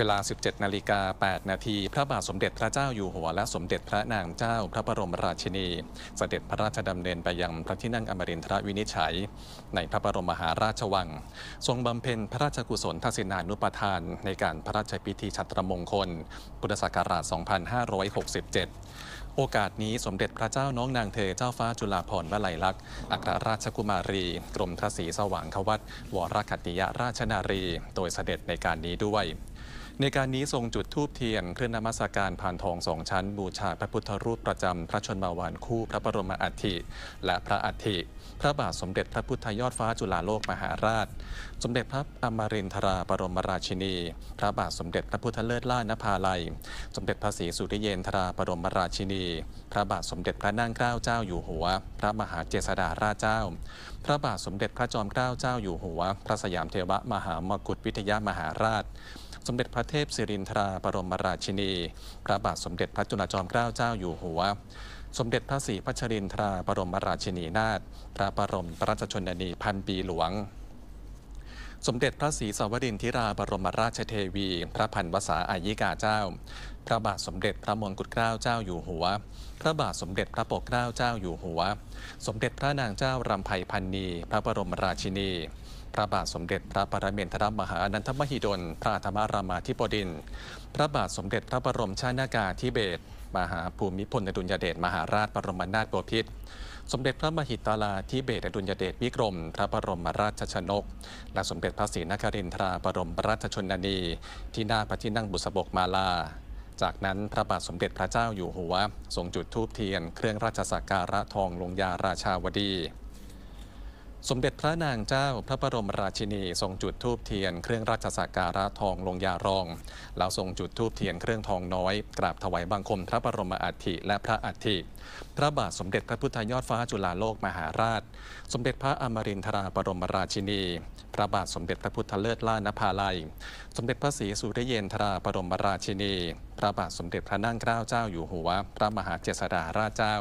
เวลา 17นาฬิกา8นาทีพระบาทสมเด็จพระเจ้าอยู่หัวและสมเด็จพระนางเจ้าพระบรมราชินี เสด็จพระราชดำเนินไปยังพระที่นั่งอมรินทรวินิจฉัย ในพระบรมมหาราชวัง ทรงบำเพ็ญพระราชกุศลทศนานุปทานในการพระราชพิธีชัตรมงคล พุทธศักราช 2567 โอกาสนี้สมเด็จพระเจ้าน้องนางเธอเจ้าฟ้าจุฬาภรณ์วลัยลักษณ์ อัครราชกุมารีกรมทศีสว่างควัตวรคติยราชนารี โดยเสด็จในการนี้ด้วยในการนี้ทรงจุดทูบเทียนเคลื่อนนมัสการ ผ่านทองสองชั้น บูชา พระพุทธรูปประจำพระชนมาวานคู่พระบรมอัฐิและพระอัฐิพระบาทสมเด็จพระพุทธยอดฟ้าจุฬาโลกมหาราช สมเด็จพระอมรินทราบรมราชินี พระบาทสมเด็จพระพุทธเลิศล่านภาลัย สมเด็จพระศรีสุริเยนทราบรมราชินี พระบาทสมเด็จพระนั่งเกล้าเจ้าอยู่หัว พระมหาเจษฎาราชเจ้า พระบาทสมเด็จพระจอมเกล้าเจ้าอยู่หัว พระสยามเทวะมหามกุฏวิทยามหาราชสมเด็จพระเทพศิรินทราบรมราชินี พระบาทสมเด็จพระจุลจอมเกล้าเจ้าอยู่หัว สมเด็จพระศรีพัชรินทราบรมราชินีนาถ พระบรมราชชนนีพัน ปีหลวง สมเด็จพระศรีสวรินทิราบรมราชเทวี พระพันวษาอายิกาเจ้า พระบาทสมเด็จพระมงกุฎเกล้าเจ้าอยู่หัว พระบาทสมเด็จพระปกเกล้าเจ้าอยู่หัว สมเด็จพระนางเจ้ารำไพพันนีพระบรมราชินีพระบาทสมเด็จพระปรมินทรมหานันทมหิดล พระธรรมรามาธิปดิน พระบาทสมเด็จพระบรม ชานากาธิเบศมหาภูมิพลอดุลยเดช มหาราชบรมนาถบพิตร สมเด็จพระมหิตลาธิเบศอดุลยเดชวิกรม พระบรมราชชนกและสมเด็จพระศรีนครินทราบรมราชชนนี ที่หน้าพระที่นั่งบุษบกมาลา จากนั้นพระบาทสมเด็จพระเจ้าอยู่หัวทรงจุดธูปเทียนเครื่องราชสักการะทองลงยาราชาวดีสมเด็จพระนางเจ้าพระบรมราชินีทรงจุดธูปเทียน เครื่องราชสักการะทองลงยารองแล้วทรงจุดธูปเทียนเครื่องทองน้อยกราบถวายบังคม พระบรมอัฐิและพระอัฐิพระบาทสมเด็จพระพุทธยอดฟ้าจุฬาโลกมหาราช สมเด็จพระอมรินทราบรมราชินีพระบาทสมเด็จพระพุทธเลิศล่านภาลัย สมเด็จพระศรีสุริเยนทราบรมราชินีพระบาทสมเด็จพระนั่งเกล้าเจ้าอยู่หัว พระมหาเจษฎาราชเจ้า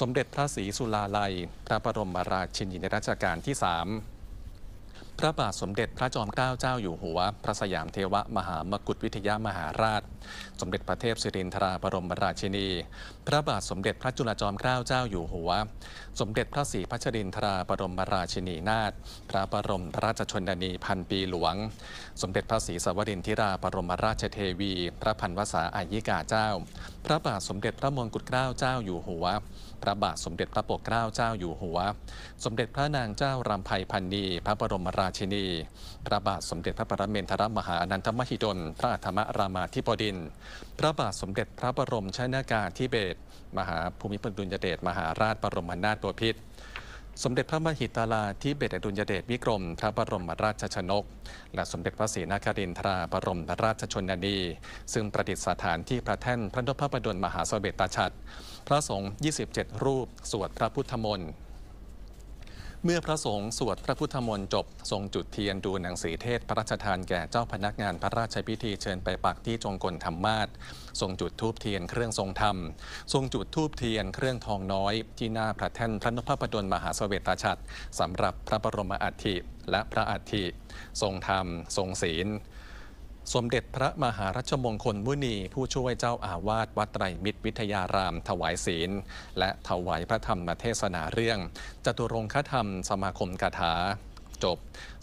สมเด็จพระศรีสุลาลัยพระบรมราชินีในรัชกาลที่สามพระบาทสมเด็จพระจอมเกล้าเจ้าอยู่หัว พระสยามเทวมหามกุฏวิทยา มหาราช สมเด็จ พระเทพสิรินทราบรมราชินี พระบาทสมเด็จพระจุลจอมเกล้าเจ้าอยู่หัว สมเด็จพระศรีพัชรินทราบรมราชินีนาถพระบรมราชชนนีพันปีหลวง สมเด็จพระศรีสวรินทิราบรมราชเทวี พระพันวษาอายิกา เจ้า พระบาทสมเด็จพระมงกุฎเกล้าเจ้าอยู่หัวพระบาทสมเด็จพระปกเกล้าเจ้าอยู่หัว สมเด็จพระนางเจ้ารำไพพันนีพระบรมราชินี พระบาทสมเด็จพระประมนทรมหาอนันทมหิดล พระธรรมรามาธิปดิน พระบาทสมเด็จพระบรมชนากาธิเบศมหาภูมิพลดุลยเดชมหาราชบรมนาถบพิตรสมเด็จพระมหิตาลาธิเบศอดุลยเดชวิกรม พระบรมราชชนก และสมเด็จพระศรีนครินทราบรมราชชนนีซึ่งประดิษฐานที่พระแท่น พระนพพระดลมหาสเวตชัดพระสงฆ์27 รูปสวดพระพุทธมนต์เมื่อพระสงฆ์สวดพระพุทธมนต์จบ ทรงจุดเทียนดูหนังสือเทศ พระราชทานแก่เจ้าพนักงานพระราชพิธีเชิญไปปักที่จงกลธรรมาสทรงจุดทูบเทียนเครื่องทรงธรรมทรงจุดทูบเทียนเครื่องทองน้อยที่หน้าพระแท่นพระนพะดลมหาสเวตาชัดสำหรับพระบรมอัฐิและพระอัฐิทรงธรรม ทรงศีลสมเด็จพระมหารัชมงคลมุนีผู้ช่วยเจ้าอาวาสวัดไตรมิตรวิทยาราม ถวายศีล และถวายพระธรรมเทศนาเรื่อง จตุรงคธรรมสมาคมคาถาจบ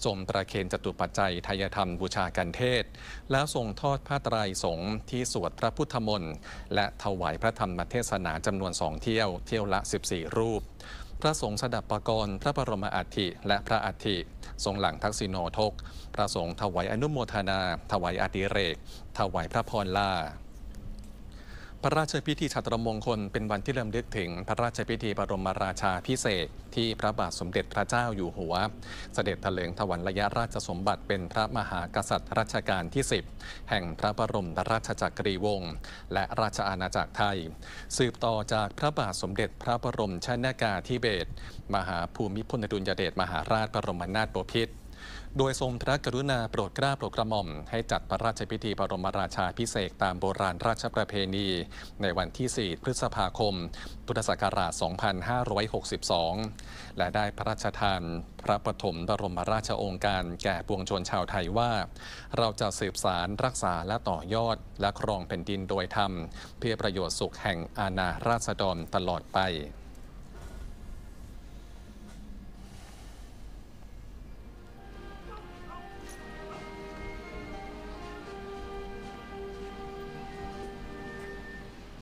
ทรงประเคนจตุปัจจัยทยธรรมบูชากันเทศ แล้วทรงทอดผ้าไตรสงฆ์ที่สวดพระพุทธมนต์และถวายพระธรรมเทศนาจำนวนสองเที่ยวเที่ยวละ 14 รูปพระสงฆ์สดับปกรณ์ พระบรมอัฐิและพระอัฐิทรงหลังทักษิโนทก พระสงฆ์ถวายอนุโมทนา ถวายอติเรก ถวายพระพรลาพระราชพิธีฉัตรมงคลเป็นวันที่เริ่มลึกถึงพระราชพิธีบรมราชาพิเศษที่พระบาทสมเด็จพระเจ้าอยู่หัว เสด็จถลิงถวันระยะราชสมบัติเป็นพระมหากษัตริย์รัชกาลที่ 10 แห่งพระบรมราชจักรีวงศ์และราชอาณาจักรไทย สืบต่อจากพระบาทสมเด็จพระบรมชนากาธิเบศรมหาภูมิพลอดุลยเดชมหาราชบรมนาถบพิตรโดยทรงพระกรุณาโปรดเกล้าโปรดกระหม่อม ให้จัดพระราชพิธีบรมราชาพิเศษตามโบราณราชประเพณี ในวันที่4พฤษภาคมพุทธศักราช 2562 และได้พระราชทานพระปฐมบรมราชองค์การแก่ปวงชนชาวไทยว่า เราจะสืบสารรักษาและต่อยอดและครองแผ่นดินโดยธรรม เพื่อประโยชน์สุขแห่งอาณาราษฎรตลอดไป